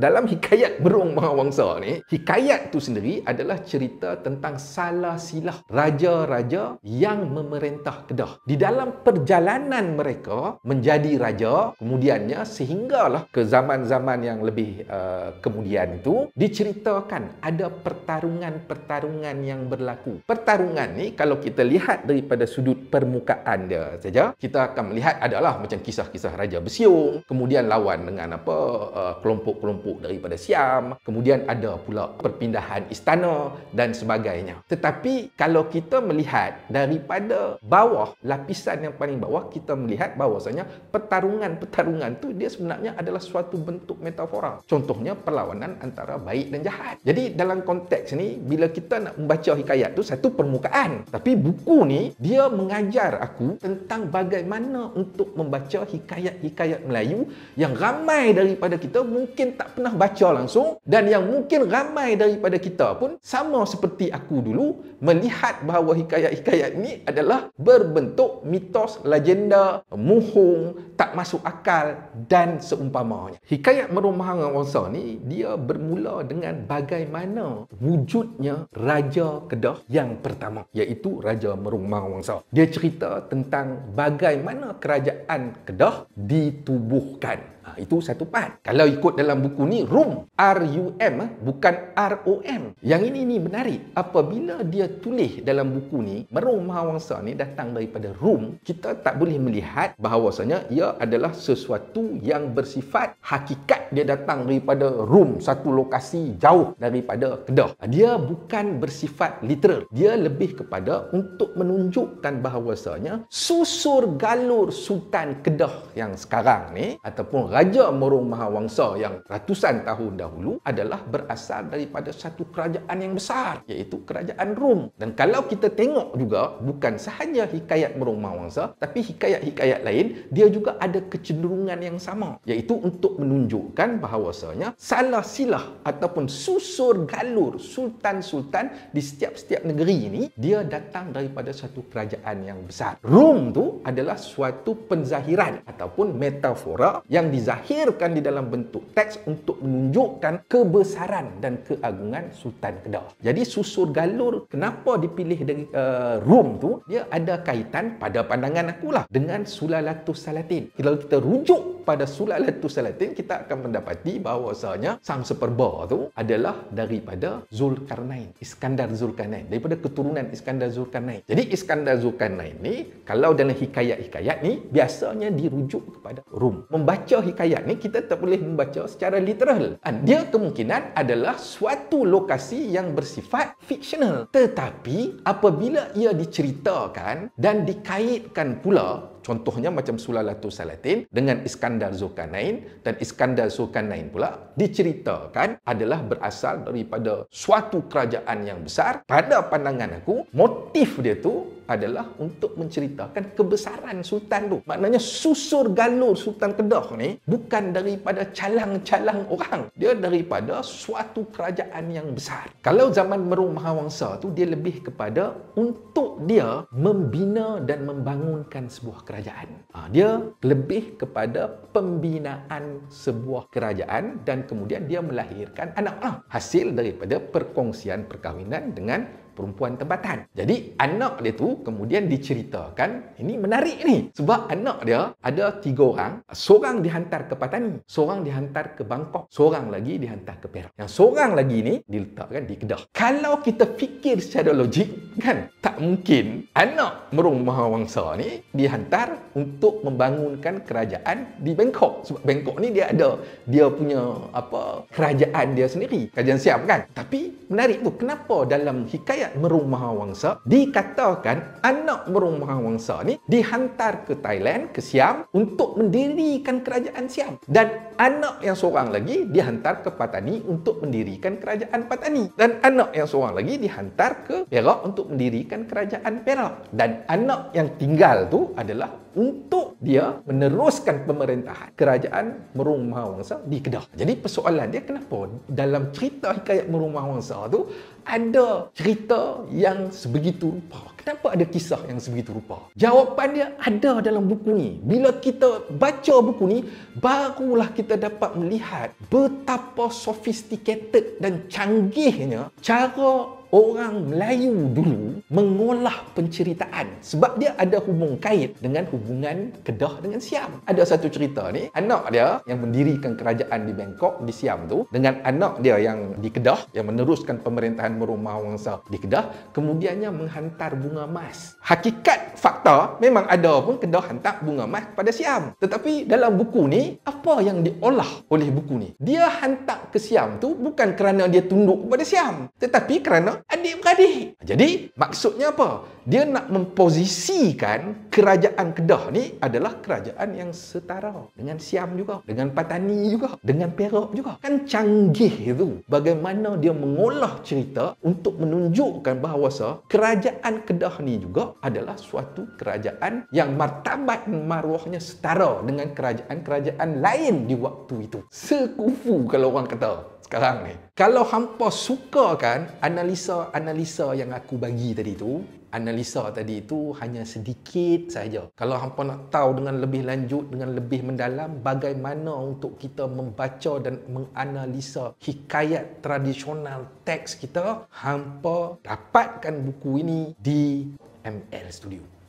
Dalam hikayat Berung Mahawangsa ni, hikayat tu sendiri adalah cerita tentang salah silah raja-raja yang memerintah Kedah. Di dalam perjalanan mereka menjadi raja, kemudiannya sehinggalah ke zaman-zaman yang lebih uh, kemudian tu diceritakan ada pertarungan-pertarungan yang berlaku. Pertarungan ni kalau kita lihat daripada sudut permukaan dia saja, kita akan melihat adalah macam kisah-kisah raja bersiung kemudian lawan dengan apa uh, kelompok-kelompok pupuk daripada Siam. Kemudian ada pula perpindahan istana dan sebagainya. Tetapi kalau kita melihat daripada bawah, lapisan yang paling bawah, kita melihat bahawasanya pertarungan-pertarungan tu dia sebenarnya adalah suatu bentuk metafora. Contohnya perlawanan antara baik dan jahat. Jadi dalam konteks ni, bila kita nak membaca hikayat tu, satu permukaan. Tapi buku ni, dia mengajar aku tentang bagaimana untuk membaca hikayat-hikayat Melayu yang ramai daripada kita mungkin tak pernah baca langsung dan yang mungkin ramai daripada kita pun sama seperti aku dulu melihat bahawa hikayat-hikayat ni adalah berbentuk mitos, legenda, muhung, tak masuk akal dan seumpamanya. Hikayat Merumahang Wangsa ni dia bermula dengan bagaimana wujudnya Raja Kedah yang pertama iaitu Raja Merumahang Wangsa. Dia cerita tentang bagaimana kerajaan Kedah ditubuhkan. Ha, itu satu part. Kalau ikut dalam buku buku ni RUM R-U-M eh, bukan R-O-M yang ini ni menarik apabila dia tulis dalam buku ni merong Mahawangsa ni datang daripada Room. kita tak boleh melihat bahawasanya ia adalah sesuatu yang bersifat hakikat dia datang daripada Room satu lokasi jauh daripada Kedah dia bukan bersifat literal dia lebih kepada untuk menunjukkan bahawasanya susur galur Sultan Kedah yang sekarang ni ataupun Raja merong Mahawangsa yang Ratu ratusan tahun dahulu adalah berasal daripada satu kerajaan yang besar iaitu kerajaan Rom. Dan kalau kita tengok juga bukan sahaja hikayat Merung Mawangsa tapi hikayat-hikayat lain dia juga ada kecenderungan yang sama iaitu untuk menunjukkan bahawasanya salah silah ataupun susur galur sultan-sultan di setiap-setiap negeri ini dia datang daripada satu kerajaan yang besar. Rom tu adalah suatu penzahiran ataupun metafora yang dizahirkan di dalam bentuk teks untuk untuk menunjukkan kebesaran dan keagungan Sultan Kedah. Jadi susur galur kenapa dipilih dengan uh, Rom tu dia ada kaitan pada pandangan aku lah dengan Sulalatus Salatin. Kalau kita rujuk pada sulalatus salatin kita akan mendapati bahawasanya sang superba tu adalah daripada Zulkarnain Iskandar Zulkarnain daripada keturunan Iskandar Zulkarnain jadi Iskandar Zulkarnain ni kalau dalam hikayat-hikayat ni biasanya dirujuk kepada Rum membaca hikayat ni kita tak boleh membaca secara literal kan? dia kemungkinan adalah suatu lokasi yang bersifat fictional tetapi apabila ia diceritakan dan dikaitkan pula Contohnya macam Sulalatu Salatin dengan Iskandar Zulkarnain dan Iskandar Zulkarnain pula diceritakan adalah berasal daripada suatu kerajaan yang besar. Pada pandangan aku, motif dia tu adalah untuk menceritakan kebesaran sultan tu. Maknanya susur galur Sultan Kedah ni bukan daripada calang-calang orang. Dia daripada suatu kerajaan yang besar. Kalau zaman Merung Mahawangsa tu dia lebih kepada untuk dia membina dan membangunkan sebuah kerajaan. Ha, dia lebih kepada pembinaan sebuah kerajaan dan kemudian dia melahirkan anak-anak ha, hasil daripada perkongsian perkahwinan dengan perempuan tempatan. Jadi anak dia tu kemudian diceritakan ini menarik ni sebab anak dia ada tiga orang, seorang dihantar ke Patani, seorang dihantar ke Bangkok, seorang lagi dihantar ke Perak. Yang seorang lagi ni diletakkan di Kedah. Kalau kita fikir secara logik kan tak mungkin anak merumah wangsa ni dihantar untuk membangunkan kerajaan di Bangkok sebab Bangkok ni dia ada dia punya apa kerajaan dia sendiri. Kerajaan siap kan? Tapi menarik tu kenapa dalam hikayat ayat Merung Mahawangsa dikatakan anak merumah Mahawangsa ni dihantar ke Thailand ke Siam untuk mendirikan kerajaan Siam dan anak yang seorang lagi dihantar ke Patani untuk mendirikan kerajaan Patani dan anak yang seorang lagi dihantar ke Perak untuk mendirikan kerajaan Perak dan anak yang tinggal tu adalah untuk dia meneruskan pemerintahan kerajaan Merung Mahawangsa di Kedah. Jadi persoalan dia kenapa dalam cerita hikayat Merung Mahawangsa tu ada cerita yang sebegitu rupa. Kenapa ada kisah yang sebegitu rupa? Jawapan dia ada dalam buku ni. Bila kita baca buku ni, barulah kita dapat melihat betapa sophisticated dan canggihnya cara orang Melayu dulu mengolah penceritaan sebab dia ada hubung kait dengan hubungan Kedah dengan Siam. Ada satu cerita ni, anak dia yang mendirikan kerajaan di Bangkok di Siam tu dengan anak dia yang di Kedah yang meneruskan pemerintahan merumah wangsa di Kedah kemudiannya menghantar bunga emas. Hakikat fakta memang ada pun Kedah hantar bunga emas kepada Siam. Tetapi dalam buku ni apa yang diolah oleh buku ni? Dia hantar ke Siam tu bukan kerana dia tunduk kepada Siam tetapi kerana adik-beradik. Jadi, maksudnya apa? Dia nak memposisikan kerajaan Kedah ni adalah kerajaan yang setara dengan Siam juga, dengan Patani juga, dengan Perak juga. Kan canggih itu bagaimana dia mengolah cerita untuk menunjukkan bahawa kerajaan Kedah ni juga adalah suatu kerajaan yang martabat maruahnya setara dengan kerajaan-kerajaan lain di waktu itu. Sekufu kalau orang kata sekarang ni. Kalau hampa suka kan analisa-analisa yang aku bagi tadi tu, analisa tadi tu hanya sedikit saja. Kalau hampa nak tahu dengan lebih lanjut, dengan lebih mendalam bagaimana untuk kita membaca dan menganalisa hikayat tradisional teks kita, hampa dapatkan buku ini di ML Studio.